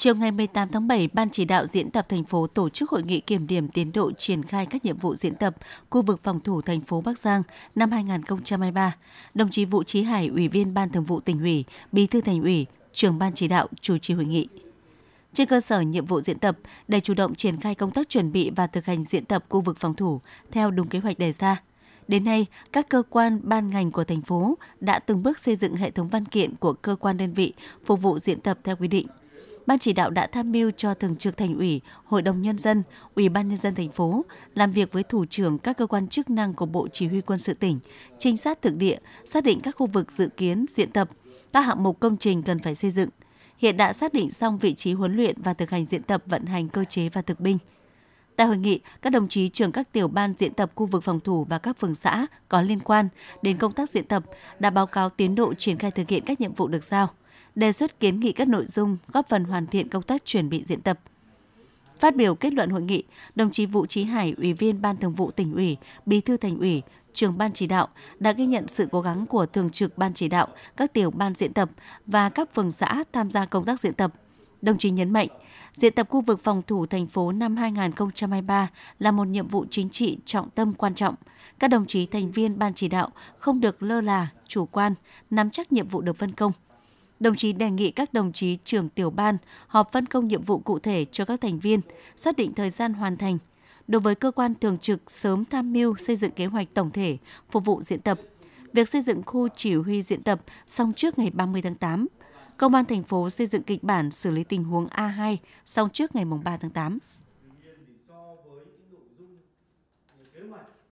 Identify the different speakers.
Speaker 1: Chiều ngày 18 tháng 7, Ban chỉ đạo diễn tập thành phố tổ chức hội nghị kiểm điểm tiến độ triển khai các nhiệm vụ diễn tập khu vực phòng thủ thành phố Bắc Giang năm 2023. Đồng chí Vũ Trí Hải, Ủy viên Ban Thường vụ tỉnh ủy, Bí thư thành ủy, trưởng ban chỉ đạo chủ trì hội nghị. Trên cơ sở nhiệm vụ diễn tập, để chủ động triển khai công tác chuẩn bị và thực hành diễn tập khu vực phòng thủ theo đúng kế hoạch đề ra, Đến nay, các cơ quan ban ngành của thành phố đã từng bước xây dựng hệ thống văn kiện của cơ quan đơn vị phục vụ diễn tập theo quy định. Ban chỉ đạo đã tham mưu cho Thường trực Thành ủy, Hội đồng Nhân dân, Ủy ban Nhân dân thành phố làm việc với thủ trưởng các cơ quan chức năng của Bộ Chỉ huy quân sự tỉnh, trinh sát thực địa, xác định các khu vực dự kiến diễn tập, các hạng mục công trình cần phải xây dựng. Hiện đã xác định xong vị trí huấn luyện và thực hành diễn tập vận hành cơ chế và thực binh. Tại hội nghị, các đồng chí trưởng các tiểu ban diễn tập khu vực phòng thủ và các phường xã có liên quan đến công tác diễn tập đã báo cáo tiến độ triển khai thực hiện các nhiệm vụ được giao đề xuất kiến nghị các nội dung góp phần hoàn thiện công tác chuẩn bị diễn tập. Phát biểu kết luận hội nghị, đồng chí Vũ Trí Hải, Ủy viên Ban Thường vụ tỉnh ủy, Bí thư thành ủy, trưởng ban chỉ đạo đã ghi nhận sự cố gắng của thường trực ban chỉ đạo, các tiểu ban diễn tập và các phường xã tham gia công tác diễn tập. Đồng chí nhấn mạnh, diễn tập khu vực phòng thủ thành phố năm 2023 là một nhiệm vụ chính trị trọng tâm quan trọng. Các đồng chí thành viên ban chỉ đạo không được lơ là, chủ quan, nắm chắc nhiệm vụ được phân công – đồng chí đề nghị các đồng chí trưởng tiểu ban họp phân công nhiệm vụ cụ thể cho các thành viên, xác định thời gian hoàn thành. Đối với cơ quan thường trực sớm tham mưu xây dựng kế hoạch tổng thể phục vụ diễn tập. Việc xây dựng khu chỉ huy diễn tập xong trước ngày 30 tháng 8. Công an thành phố xây dựng kịch bản xử lý tình huống A2 xong trước ngày 3 tháng 8.